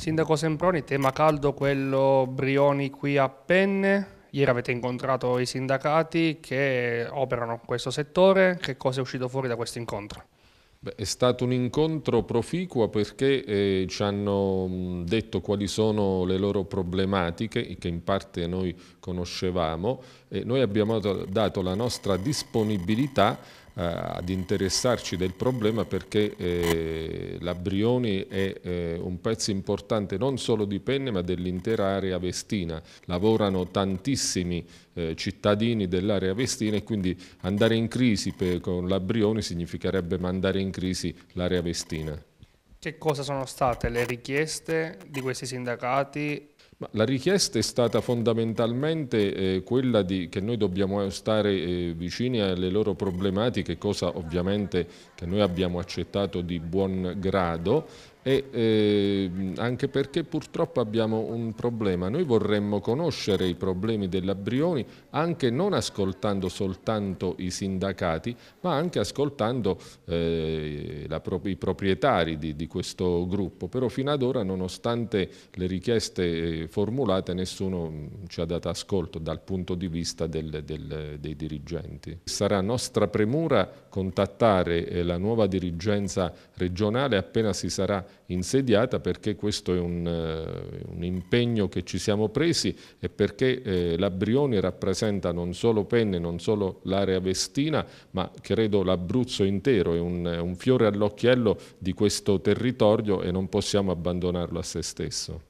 Sindaco Semproni, tema caldo quello Brioni qui a Penne. Ieri avete incontrato i sindacati che operano in questo settore. Che cosa è uscito fuori da questo incontro? Beh, è stato un incontro proficuo perché eh, ci hanno mm, detto quali sono le loro problematiche che in parte noi conoscevamo e noi abbiamo dato la nostra disponibilità eh, ad interessarci del problema perché eh, la Brioni è eh, un pezzo importante non solo di Penne ma dell'intera area vestina, lavorano tantissimi eh, cittadini dell'area vestina e quindi andare in crisi per, con la Brioni significherebbe mandare in crisi l'area vestina. Che cosa sono state le richieste di questi sindacati la richiesta è stata fondamentalmente eh, quella di, che noi dobbiamo stare eh, vicini alle loro problematiche, cosa ovviamente che noi abbiamo accettato di buon grado, e, eh, anche perché purtroppo abbiamo un problema. Noi vorremmo conoscere i problemi della Brioni anche non ascoltando soltanto i sindacati, ma anche ascoltando eh, la, i proprietari di, di, questo gruppo. Però fino ad ora, nonostante le richieste eh, formulate nessuno mm, ci ha dato ascolto dal punto di vista del, del, dei dirigenti. Sarà nostra premura contattare eh, la nuova dirigenza regionale appena si sarà insediata perché questo è un, eh, un impegno che ci siamo presi e perché eh, la Brioni rappresenta non solo Penne, non solo l'area vestina, ma credo l'Abruzzo intero, è un, un fiore all'occhiello di questo territorio e non possiamo abbandonarlo a se stesso.